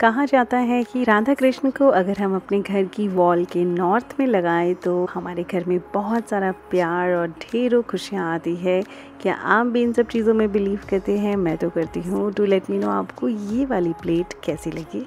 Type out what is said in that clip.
कहा जाता है कि राधा कृष्ण को अगर हम अपने घर की वॉल के नॉर्थ में लगाएं तो हमारे घर में बहुत सारा प्यार और ढेरों खुशियाँ आती है क्या आप भी इन सब चीज़ों में बिलीव करते हैं मैं तो करती हूँ टू लेट मी नो आपको ये वाली प्लेट कैसी लगी